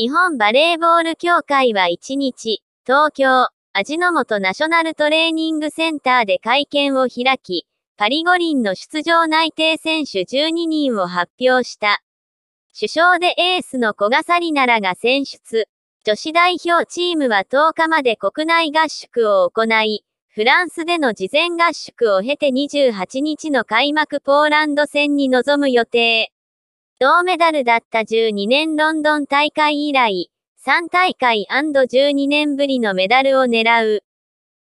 日本バレーボール協会は1日、東京、味の素ナショナルトレーニングセンターで会見を開き、パリ五輪の出場内定選手12人を発表した。首相でエースの古賀紗理奈らが選出。女子代表チームは10日まで国内合宿を行い、フランスでの事前合宿を経て28日の開幕ポーランド戦に臨む予定。銅メダルだった12年ロンドン大会以来、3大会 &12 年ぶりのメダルを狙う。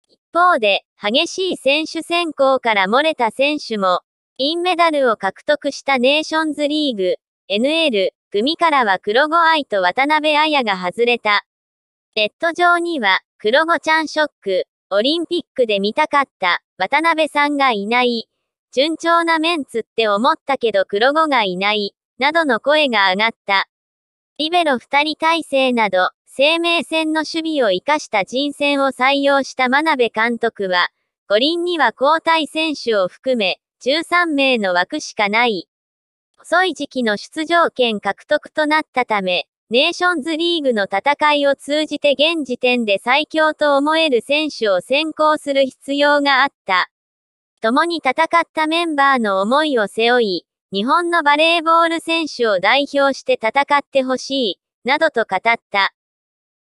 一方で、激しい選手選考から漏れた選手も、銀メダルを獲得したネーションズリーグ、NL、組からは黒子愛と渡辺彩が外れた。ネット上には、黒子ちゃんショック、オリンピックで見たかった、渡辺さんがいない。順調なメンツって思ったけど黒子がいない。などの声が上がった。リベロ二人体制など、生命線の守備を生かした人選を採用した真鍋監督は、五輪には交代選手を含め、13名の枠しかない。遅い時期の出場権獲得となったため、ネーションズリーグの戦いを通じて現時点で最強と思える選手を選考する必要があった。共に戦ったメンバーの思いを背負い、日本のバレーボール選手を代表して戦ってほしい、などと語った。